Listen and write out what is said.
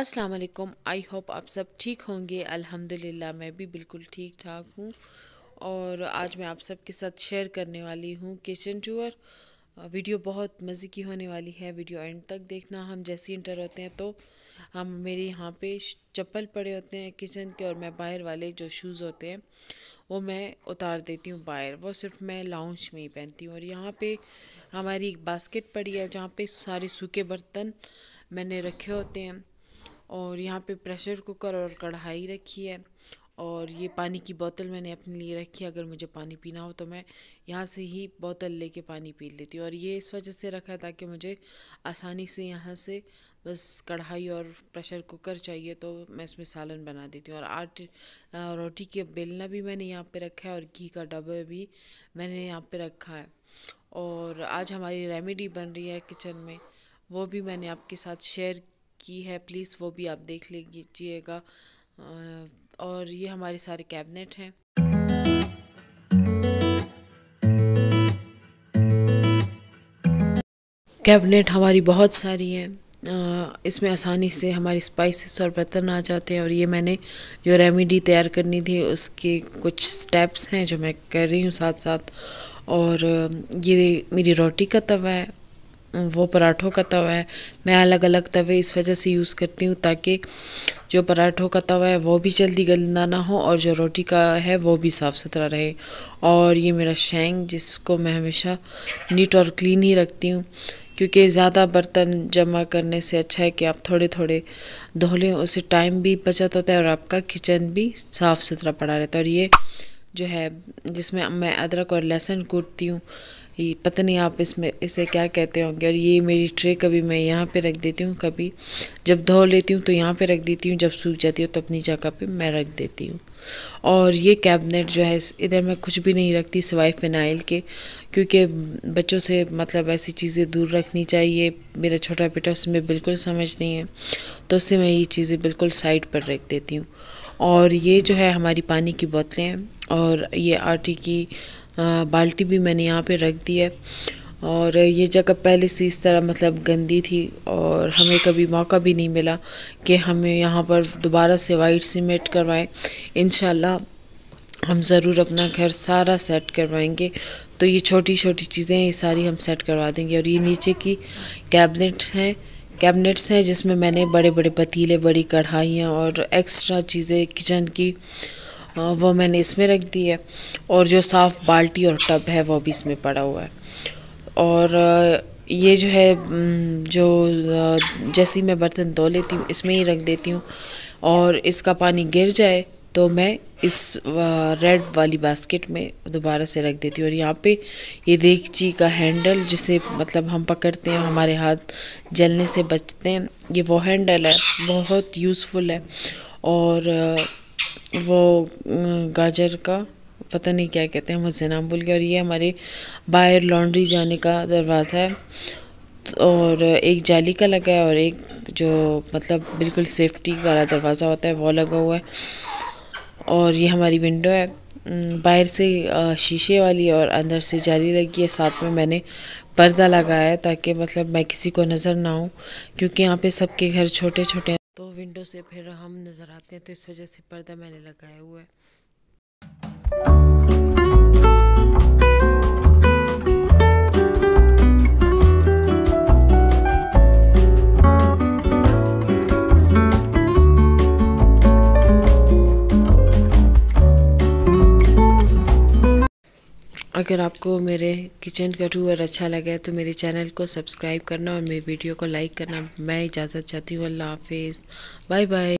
अस्सलाम वालेकुम I hope आप सब ठीक होंगे अल्हम्दुलिल्लाह मैं भी बिल्कुल ठीक ठाक हूँ और आज मैं आप सब के साथ शेयर करने वाली हूँ किचन टूर वीडियो बहुत मज़े की होने वाली है वीडियो एंड तक देखना हम जैसे इंटर होते हैं तो हम मेरे यहाँ पे चप्पल पड़े होते हैं किचन के और मैं बाहर वाले जो शूज़ होते हैं वो मैं उतार देती हूँ बाहर वो सिर्फ मैं लाउंज में ही पहनती हूँ और यहाँ पे हमारी एक बास्केट पड़ी है जहाँ पे सारे सूखे बर्तन मैंने रखे होते हैं और यहाँ पे प्रेशर कुकर और कढ़ाई रखी है और ये पानी की बोतल मैंने अपने लिए रखी है अगर मुझे पानी पीना हो तो मैं यहाँ से ही बोतल लेके पानी पी लेती हूँ और ये इस वजह से रखा है ताकि मुझे आसानी से यहाँ से बस कढ़ाई और प्रेशर कुकर चाहिए तो मैं इसमें सालन बना देती हूँ और आठ रोटी के बेलना भी मैंने यहाँ पे रखा है और घी का डब्बा भी मैंने यहाँ पे रखा है और आज हमारी रेमेडी बन रही है किचन में वो भी मैंने आपके साथ शेयर की है प्लीज़ वो भी आप देख लीजिएगा और ये हमारे सारे कैबिनेट हैं कैबिनेट हमारी बहुत सारी हैं इसमें आसानी से हमारी स्पाइसेस और बर्तन आ जाते हैं और ये मैंने जो रेमेडी तैयार करनी थी उसके कुछ स्टेप्स हैं जो मैं कर रही हूँ साथ साथ और ये मेरी रोटी का तवा है हम्म, वो पराठों का तवा है मैं अलग अलग तवे इस वजह से यूज़ करती हूँ ताकि जो पराठों का तवा है वो भी जल्दी गंदा ना हो और जो रोटी का है वो भी साफ़ सुथरा रहे और ये मेरा शेंग जिसको मैं हमेशा नीट और क्लीन ही रखती हूँ क्योंकि ज़्यादा बर्तन जमा करने से अच्छा है कि आप थोड़े थोड़े धो लें उससे टाइम भी बचत होता है और आपका किचन भी साफ़ सुथरा पड़ा रहता है और ये जो है जिसमें मैं अदरक और लहसुन कूटती हूँ ये पता नहीं आप इसमें इसे क्या कहते होंगे और ये मेरी ट्रे कभी मैं यहाँ पे रख देती हूँ कभी जब धो लेती हूँ तो यहाँ पे रख देती हूँ जब सूख जाती हूँ तो अपनी जगह पे मैं रख देती हूँ और ये कैबिनेट जो है इधर मैं कुछ भी नहीं रखती सिवाय फ़िनाइल के क्योंकि बच्चों से मतलब ऐसी चीज़ें दूर रखनी चाहिए मेरा छोटा बेटा उसमें बिल्कुल समझ नहीं है तो उससे मैं ये चीज़ें बिल्कुल साइड पर रख देती हूँ और ये जो है हमारी पानी की बोतलें और ये आटे की बाल्टी भी मैंने यहाँ पे रख दी है और ये जगह पहले से इस तरह मतलब गंदी थी और हमें कभी मौका भी नहीं मिला कि हमें यहाँ पर दोबारा से वाइट सीमेंट करवाएं इन हम ज़रूर अपना घर सारा सेट करवाएंगे तो ये छोटी छोटी चीज़ें ये सारी हम सेट करवा देंगे और ये नीचे की कैबिनेट्स हैं कैबिनेट्स हैं जिसमें मैंने बड़े बड़े पतीले बड़ी कढ़ाइयाँ और एक्स्ट्रा चीज़ें किचन की वो मैंने इसमें रख दी है और जो साफ़ बाल्टी और टब है वो भी इसमें पड़ा हुआ है और ये जो है जो जैसी मैं बर्तन धो लेती हूँ इसमें ही रख देती हूँ और इसका पानी गिर जाए तो मैं इस रेड वाली बास्केट में दोबारा से रख देती हूँ और यहाँ पे ये देगची का हैंडल जिसे मतलब हम पकड़ते हैं हमारे हाथ जलने से बचते हैं ये वो हैंडल है बहुत यूज़फुल है और वो गाजर का पता नहीं क्या कहते हैं मुझसे नाम भूल गया और ये हमारे बाहर लॉन्ड्री जाने का दरवाज़ा है और एक जाली का लगा है और एक जो मतलब बिल्कुल सेफ्टी वाला दरवाज़ा होता है वो लगा हुआ है और ये हमारी विंडो है बाहर से शीशे वाली और अंदर से जाली लगी है साथ में मैंने पर्दा लगाया है ताकि मतलब मैं किसी को नज़र ना हूँ क्योंकि यहाँ पे सबके घर छोटे छोटे हैं तो विंडो से फिर हम नज़र आते हैं तो इस वजह से पर्दा मैंने लगाया हुआ है अगर आपको मेरे किचन का टूर अच्छा लगे तो मेरे चैनल को सब्सक्राइब करना और मेरी वीडियो को लाइक करना मैं इजाज़त चाहती हूँ अल्लाह हाफिज़ बाय बाय